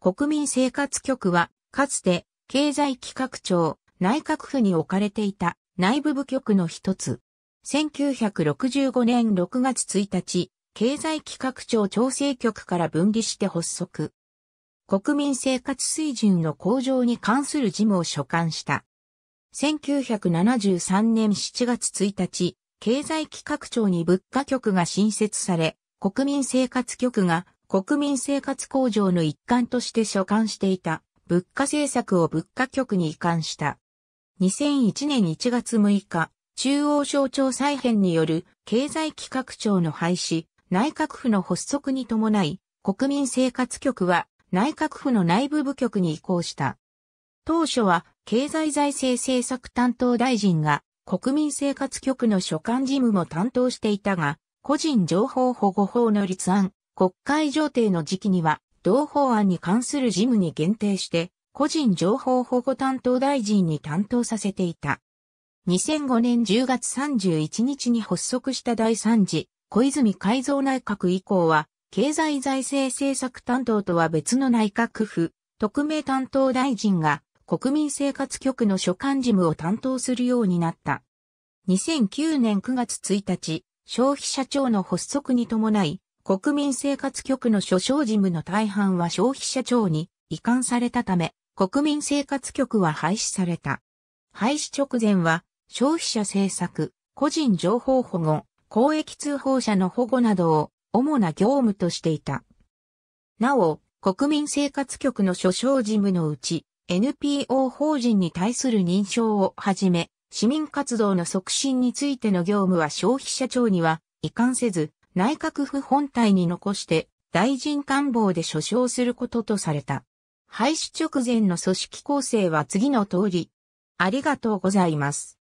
国民生活局は、かつて、経済企画庁、内閣府に置かれていた内部部局の一つ。1965年6月1日、経済企画庁調整局から分離して発足。国民生活水準の向上に関する事務を所管した。1973年7月1日、経済企画庁に物価局が新設され、国民生活局が国民生活向上の一環として所管していた物価政策を物価局に移管した。2001年1月6日、中央省庁再編による経済企画庁の廃止、内閣府の発足に伴い、国民生活局は内閣府の内部部局に移行した。当初は経済財政政策担当大臣が国民生活局の所管事務も担当していたが、個人情報保護法の立案、国会上程の時期には、同法案に関する事務に限定して、個人情報保護担当大臣に担当させていた。2005年10月31日に発足した第3次、小泉改造内閣以降は、経済財政政策担当とは別の内閣府、特命担当大臣が国民生活局の所管事務を担当するようになった。2009年9月1日、消費者庁の発足に伴い、国民生活局の所掌事務の大半は消費者庁に移管されたため、国民生活局は廃止された。廃止直前は、消費者政策、個人情報保護、公益通報者の保護などを主な業務としていた。なお、国民生活局の所掌事務のうち、NPO 法人に対する認証をはじめ、市民活動の促進についての業務は消費者庁には移管せず、内閣府本体に残して大臣官房で所掌することとされた。廃止直前の組織構成は次の通り。ありがとうございます。